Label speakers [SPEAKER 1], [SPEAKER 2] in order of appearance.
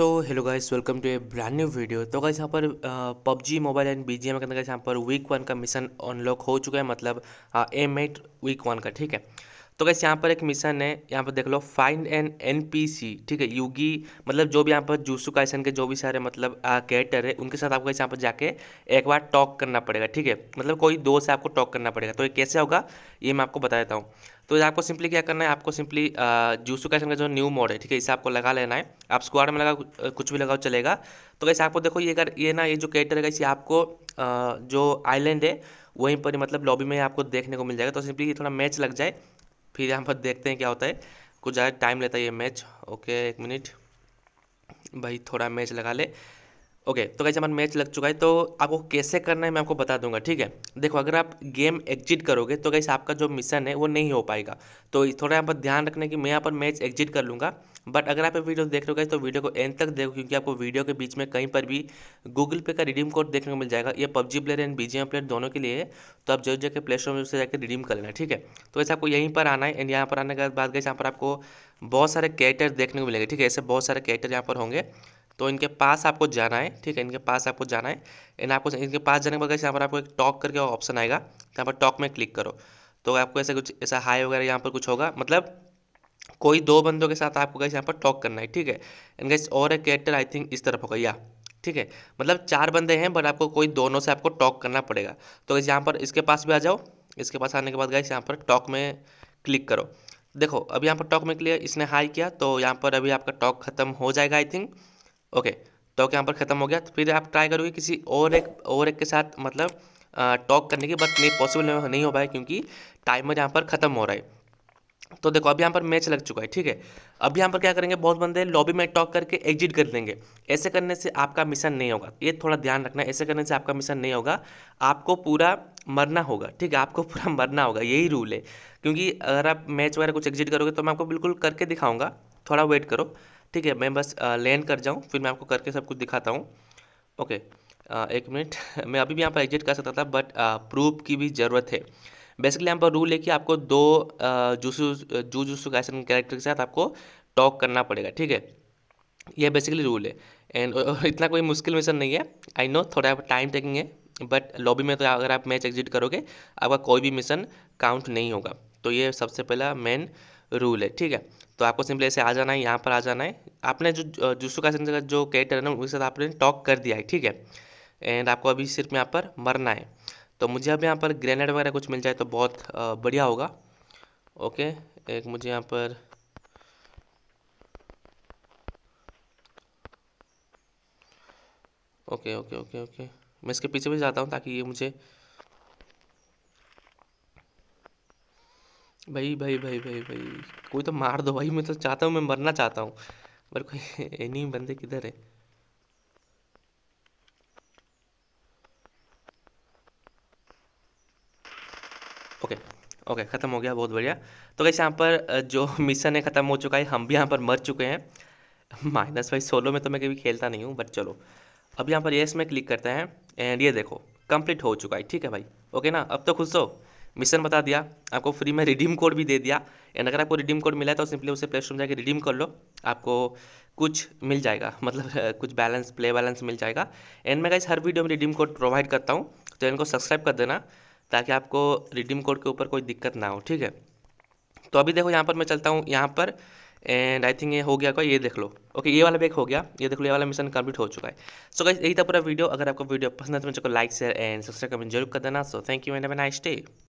[SPEAKER 1] so hello guys welcome to a brand new video तो guys यहाँ पर PUBG mobile and B G M यहाँ पर week one का मिशन अनलॉक हो चुका है मतलब एम एट वीक वन का ठीक है तो कैसे यहाँ पर एक मिशन है यहाँ पर देख लो find an N P C ठीक है यूगी मतलब जो भी यहाँ पर जूसु काइसन के जो भी सारे मतलब कैरेक्टर है उनके साथ आपको यहाँ पर जाके एक बार टॉक करना पड़ेगा ठीक है मतलब कोई दो से आपको टॉक करना पड़ेगा तो ये कैसे होगा ये मैं आपको बता देता हूँ तो आपको सिंपली क्या करना है आपको सिंपली जूसु काइसन का जो न्यू मोड है ठीक है इसे आपको लगा लेना है आप स्क्वाड में लगा कुछ भी लगाओ चलेगा तो कैसे आपको देखो ये अगर ये ना ये जो कैरेक्टर है कैसे आपको जो आइलैंड है वहीं पर मतलब लॉबी में आपको देखने को मिल जाएगा तो सिंपली ये थोड़ा मैच लग जाए फिर यहाँ पर देखते हैं क्या होता है कुछ ज़्यादा टाइम लेता है ये मैच ओके एक मिनट भाई थोड़ा मैच लगा ले ओके तो कैसे हमारा मैच लग चुका है तो आपको कैसे करना है मैं आपको बता दूंगा ठीक है देखो अगर आप गेम एग्जिट करोगे तो कैसे आपका जो मिशन है वो नहीं हो पाएगा तो थोड़ा यहाँ पर ध्यान रखना कि मैं यहाँ पर मैच एग्जिट कर लूँगा बट अगर आप वीडियो देख रहे हो तो वीडियो को एंड तक देखो क्योंकि आपको वीडियो के बीच में कहीं पर भी गूगल पे का रिडीम कोड देखने को मिल जाएगा ये PUBG player and B player दोनों के लिए है तो आप जो जाकर प्ले स्टोर में उससे जाकर रिडीम कर लेना ठीक है तो वैसे आपको यहीं पर आना है एंड यहाँ पर आने के बाद गए यहाँ पर आपको बहुत सारे कैरेक्टर देखने को मिलेंगे ठीक है ऐसे बहुत सारे कैरेक्टर यहाँ पर होंगे तो इनके पास आपको जाना है ठीक है इनके पास आपको जाना है इन आपको इनके पास जाने के बाद यहाँ पर आपको एक टॉक करके ऑप्शन आएगा यहाँ पर टॉक में क्लिक करो तो आपको ऐसा कुछ ऐसा हाई वगैरह यहाँ पर कुछ होगा मतलब कोई दो बंदों के साथ आपको कैसे यहाँ पर टॉक करना है ठीक है एंड और एक कैरेक्टर आई थिंक इस तरफ होगा या ठीक है मतलब चार बंदे हैं बट आपको कोई दोनों से आपको टॉक करना पड़ेगा तो कैसे यहाँ पर इसके पास भी आ जाओ इसके पास आने के बाद गए यहाँ पर टॉक में क्लिक करो देखो अभी यहाँ पर टॉक में क्लियर इसने हाई किया तो यहाँ पर अभी आपका टॉक खत्म हो जाएगा आई थिंक ओके तो टॉक यहाँ पर ख़त्म हो गया तो फिर आप ट्राई करोगे किसी और एक और एक के साथ मतलब टॉक करने की बट नहीं पॉसिबल नहीं हो पाया क्योंकि टाइमर यहाँ पर ख़त्म हो रहा है तो देखो अब यहाँ पर मैच लग चुका है ठीक है अब यहाँ पर क्या करेंगे बहुत बंदे लॉबी में टॉक करके एग्जिट कर देंगे ऐसे करने से आपका मिशन नहीं होगा ये थोड़ा ध्यान रखना ऐसे करने से आपका मिशन नहीं होगा आपको पूरा मरना होगा ठीक है आपको पूरा मरना होगा यही रूल है क्योंकि अगर आप मैच वगैरह कुछ एग्जिट करोगे तो मैं आपको बिल्कुल करके दिखाऊंगा थोड़ा वेट करो ठीक है मैं बस लैंड कर जाऊँ फिर मैं आपको करके सब कुछ दिखाता हूँ ओके एक मिनट मैं अभी भी यहाँ पर एग्जिट कर सकता था बट प्रूफ की भी ज़रूरत है बेसिकली यहाँ पर रूल है कि आपको दो जूसू जू जूसू कैसन कैरेक्टर के साथ आपको टॉक करना पड़ेगा ठीक है यह बेसिकली रूल है एंड इतना कोई मुश्किल मिशन नहीं है आई नो थोड़ा टाइम टेकिंग है बट लॉबी में तो अगर आप मैच एग्जिट करोगे आपका कोई भी मिशन काउंट नहीं होगा तो ये सबसे पहला मेन रूल है ठीक है तो आपको सिंपली ऐसे आ जाना है यहाँ पर आ जाना है आपने जो जूसू का का जो कैरेक्टर है ना उसके साथ आपने टॉक कर दिया है ठीक है एंड आपको अभी सिर्फ यहाँ पर मरना है तो मुझे अब यहाँ पर ग्रेनेड वगैरह कुछ मिल जाए तो बहुत बढ़िया होगा ओके एक मुझे यहाँ पर ओके ओके ओके ओके मैं इसके पीछे भी जाता हूँ ताकि ये मुझे भाई भाई भाई भाई भाई कोई तो मार दो भाई मैं तो चाहता हूँ मैं मरना चाहता हूँ पर कोई एनी बंदे किधर है ओके ओके ख़त्म हो गया बहुत बढ़िया तो कैसे यहाँ पर जो मिशन है ख़त्म हो चुका है हम भी यहाँ पर मर चुके हैं माइनस भाई सोलो में तो मैं कभी खेलता नहीं हूँ बट चलो अब यहाँ पर ये इसमें क्लिक करते हैं एंड ये देखो कंप्लीट हो चुका है ठीक है भाई ओके ना अब तो खुश हो मिशन बता दिया आपको फ्री में रिडीम कोड भी दे दिया एंड अगर आपको रिडीम कोड मिला है तो सिंपली उसे प्ले स्टोर में जाकर रिडीम कर लो आपको कुछ मिल जाएगा मतलब कुछ बैलेंस प्ले बैलेंस मिल जाएगा एंड मैं गाइस हर वीडियो में रिडीम कोड प्रोवाइड करता हूँ तो इनको सब्सक्राइब कर देना ताकि आपको रिडीम कोड के ऊपर कोई दिक्कत ना हो ठीक है तो अभी देखो यहाँ पर मैं चलता हूँ यहाँ पर एंड आई थिंक ये हो गया कोई ये देख लो ओके ये वाला बैक हो गया ये देख लो ये वाला मिशन कंप्लीट हो चुका है सो गाइस यही था पूरा वीडियो अगर आपको वीडियो पसंद है तो मुझे like share and subscribe comment जरूर कर देना so thank you and nice day